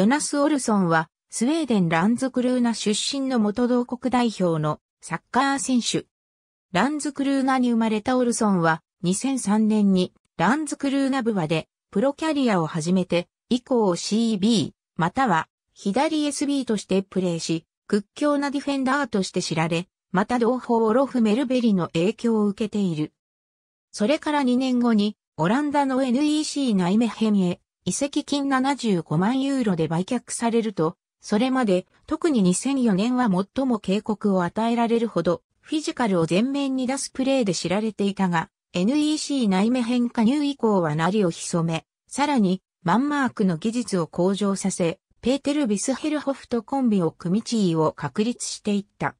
ヨナス・オルソンは、スウェーデン・ランズクルーナ出身の元同国代表のサッカー選手。ランズクルーナに生まれたオルソンは、2003年にランズクルーナ部はで、プロキャリアを始めて、以降 CB、または、左 SB としてプレーし、屈強なディフェンダーとして知られ、また同胞をロフ・メルベリの影響を受けている。それから2年後に、オランダの NEC ナイメヘンへ移籍金75万ユーロで売却されると、それまで特に2004年は最も警告を与えられるほど、フィジカルを前面に出すプレーで知られていたが、NEC 内目変化入以降はなりを潜め、さらに、マンマークの技術を向上させ、ペーテル・ビスヘルホフとコンビを組み地位を確立していった。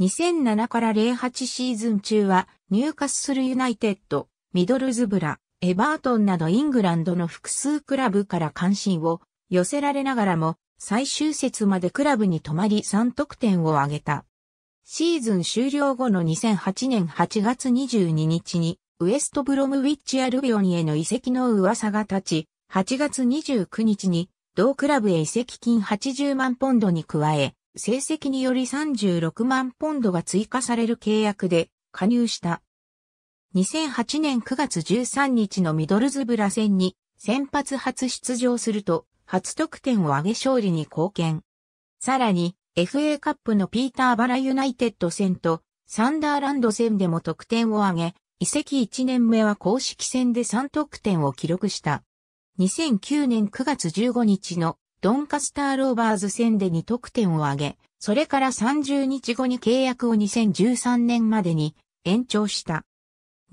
2007から08シーズン中は、入荷するユナイテッド、ミドルズブラ、エバートンなどイングランドの複数クラブから関心を寄せられながらも、最終節までクラブに泊まり3得点を挙げた。シーズン終了後の2008年8月22日に、ウエストブロムウィッチアルビオンへの移籍の噂が立ち、8月29日に、同クラブへ移籍金80万ポンドに加え、成績により36万ポンドが追加される契約で加入した。2008年9月13日のミドルズブラ戦に先発初出場すると、初得点を挙げ勝利に貢献。さらに、FA カップのピーターバラユナイテッド戦と、サンダーランド戦でも得点を挙げ、移籍1年目は公式戦で3得点を記録した。2009年9月15日のドンカスターローバーズ戦で2得点を挙げ、それから30日後に契約を2013年までに延長した。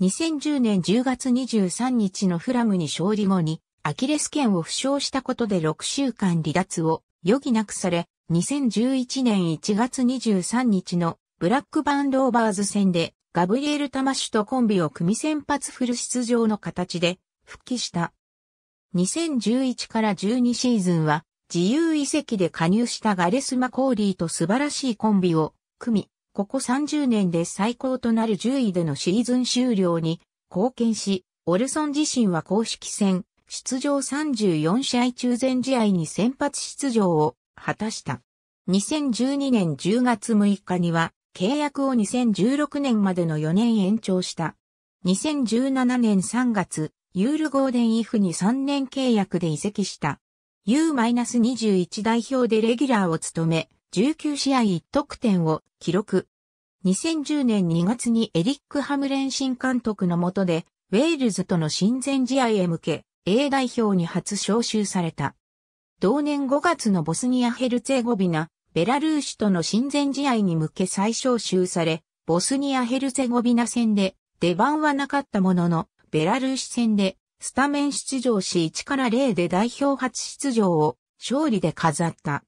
2010年10月23日のフラムに勝利後に、アキレス腱を負傷したことで6週間離脱を余儀なくされ、2011年1月23日のブラックバンドーバーズ戦でガブリエル・タマシュとコンビを組先発フル出場の形で復帰した。2011から12シーズンは自由移籍で加入したガレス・マコーリーと素晴らしいコンビを組み、ここ30年で最高となる10位でのシーズン終了に貢献し、オルソン自身は公式戦、出場34試合中全試合に先発出場を果たした。2012年10月6日には契約を2016年までの4年延長した。2017年3月、ユールゴーデンイフに3年契約で移籍した。U-21 代表でレギュラーを務め、19試合1得点を記録。2010年2月にエリック・ハムレン新監督の下で、ウェールズとの親善試合へ向け、A 代表に初招集された。同年5月のボスニア・ヘルツェゴビナ、ベラルーシとの親善試合に向け再招集され、ボスニア・ヘルツェゴビナ戦で出番はなかったものの、ベラルーシ戦でスタメン出場し1から0で代表初出場を勝利で飾った。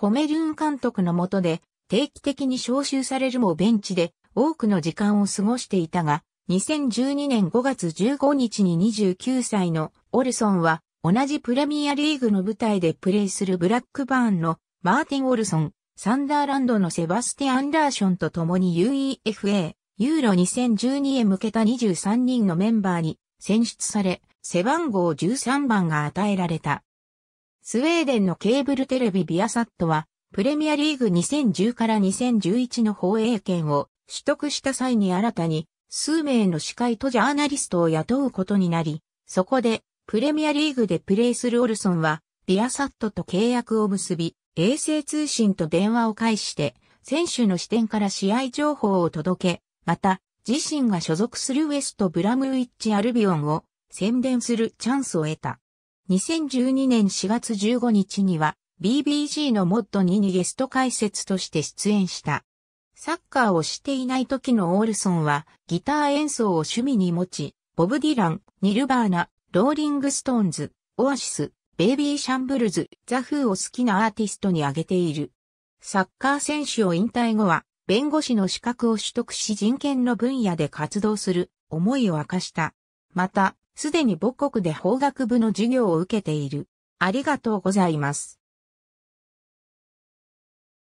ホメルーン監督の下で定期的に招集されるもベンチで多くの時間を過ごしていたが、2012年5月15日に29歳のオルソンは同じプレミアリーグの舞台でプレイするブラックバーンのマーティン・オルソン、サンダーランドのセバスティ・アンダーションと共に UEFA、ユーロ2012へ向けた23人のメンバーに選出され、背番号13番が与えられた。スウェーデンのケーブルテレビビアサットは、プレミアリーグ2010から2011の放映権を取得した際に新たに数名の司会とジャーナリストを雇うことになり、そこでプレミアリーグでプレーするオルソンはビアサットと契約を結び、衛星通信と電話を介して選手の視点から試合情報を届け、また自身が所属するウエストブラムウィッチアルビオンを宣伝するチャンスを得た。2012年4月15日には BBG のモッド2にゲスト解説として出演した。サッカーをしていない時のオールソンはギター演奏を趣味に持ち、ボブ・ディラン、ニルバーナ、ローリング・ストーンズ、オアシス、ベイビー・シャンブルズ、ザ・フーを好きなアーティストに挙げている。サッカー選手を引退後は、弁護士の資格を取得し人権の分野で活動する思いを明かした。また、すでに母国で法学部の授業を受けている。ありがとうございます。